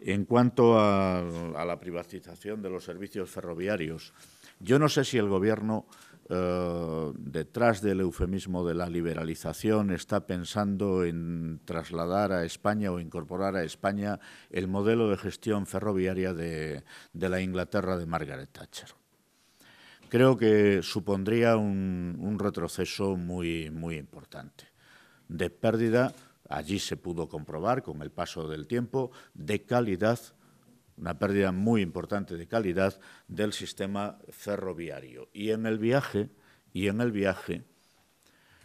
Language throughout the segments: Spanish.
En cuanto a, la privatización de los servicios ferroviarios, yo no sé si el Gobierno, eh, detrás del eufemismo de la liberalización, está pensando en trasladar a España o incorporar a España el modelo de gestión ferroviaria de, la Inglaterra de Margaret Thatcher. Creo que supondría un, retroceso muy importante de pérdida allí se pudo comprobar con el paso del tiempo de calidad una pérdida muy importante de calidad del sistema ferroviario. Y en el viaje, y en el viaje,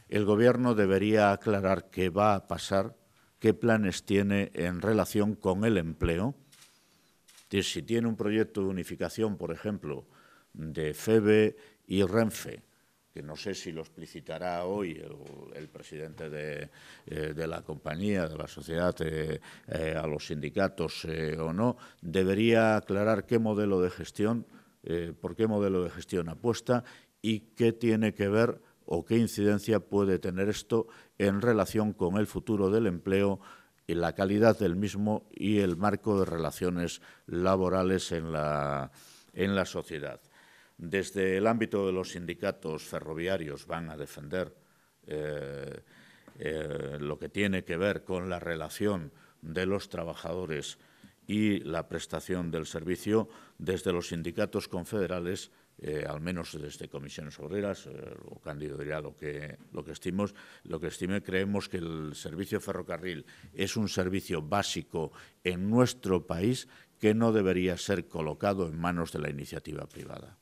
el gobierno debería aclarar qué va a pasar, qué planes tiene en relación con el empleo. Si tiene un proyecto de unificación, por ejemplo, de FEBE y Renfe, que no sé si lo explicitará hoy el, presidente eh, de, la compañía, de la sociedad, eh, eh, a los sindicatos o no, debería aclarar qué modelo de gestión, por qué modelo de gestión apuesta y qué tiene que ver o qué incidencia puede tener esto en relación con el futuro del empleo, y la calidad del mismo y el marco de relaciones laborales en la sociedad desde el ámbito de los sindicatos ferroviarios van a defender eh, eh, lo que tiene que ver con la relación de los trabajadores y la prestación del servicio, desde los sindicatos confederales, eh, al menos desde comisiones obreras, o Cándido lo que, estimos, lo que estime, creemos que el servicio ferrocarril es un servicio básico en nuestro país que no debería ser colocado en manos de la iniciativa privada.